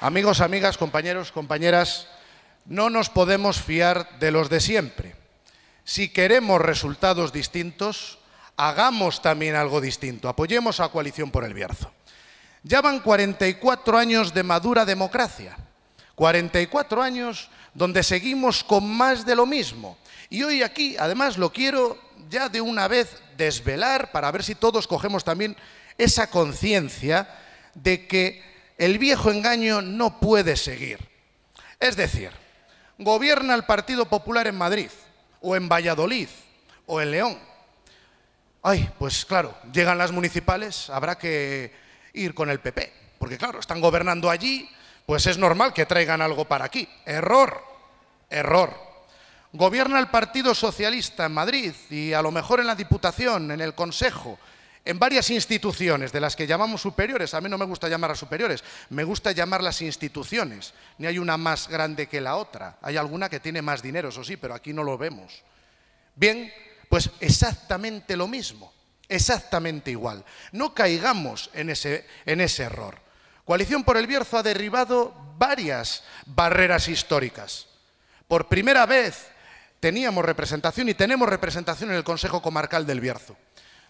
Amigos, amigas, compañeros, compañeras, no nos podemos fiar de los de siempre. Si queremos resultados distintos, hagamos también algo distinto. Apoyemos a Coalición por el Bierzo. Ya van 44 años de madura democracia. 44 años donde seguimos con más de lo mismo. Y hoy aquí, además, lo quiero ya de una vez desvelar para ver si todos cogemos también esa conciencia de que el viejo engaño no puede seguir. Es decir, gobierna el Partido Popular en Madrid, o en Valladolid, o en León. Ay, pues claro, llegan las municipales, habrá que ir con el PP, porque claro, están gobernando allí, pues es normal que traigan algo para aquí. Error, error. Gobierna el Partido Socialista en Madrid y a lo mejor en la Diputación, en el Consejo, en varias instituciones de las que llamamos superiores, a mí no me gusta llamar a superiores, me gusta llamar las instituciones, ni hay una más grande que la otra, hay alguna que tiene más dinero, eso sí, pero aquí no lo vemos. Bien, pues exactamente lo mismo, exactamente igual. No caigamos en ese, en ese error. Coalición por el Bierzo ha derribado varias barreras históricas. Por primera vez teníamos representación y tenemos representación en el Consejo Comarcal del Bierzo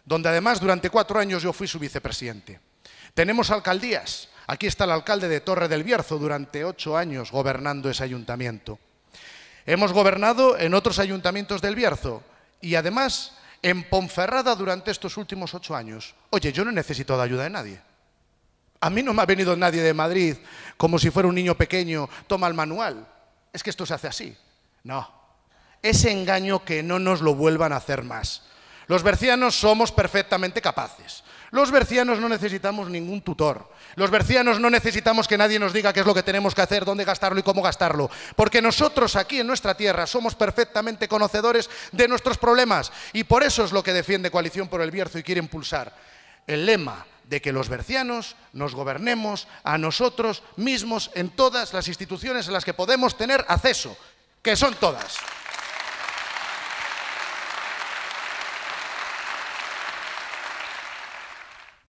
donde además durante cuatro años yo fui su vicepresidente. Tenemos alcaldías. Aquí está el alcalde de Torre del Bierzo durante ocho años gobernando ese ayuntamiento. Hemos gobernado en otros ayuntamientos del Bierzo y además en Ponferrada durante estos últimos ocho años. Oye, yo no necesito de ayuda de nadie. A mí no me ha venido nadie de Madrid como si fuera un niño pequeño, toma el manual. Es que esto se hace así. No. Ese engaño que no nos lo vuelvan a hacer más. Los bercianos somos perfectamente capaces. Los bercianos no necesitamos ningún tutor. Los bercianos no necesitamos que nadie nos diga qué es lo que tenemos que hacer, dónde gastarlo y cómo gastarlo. Porque nosotros aquí en nuestra tierra somos perfectamente conocedores de nuestros problemas. Y por eso es lo que defiende Coalición por el Bierzo y quiere impulsar. El lema de que los bercianos nos gobernemos a nosotros mismos en todas las instituciones a las que podemos tener acceso, que son todas.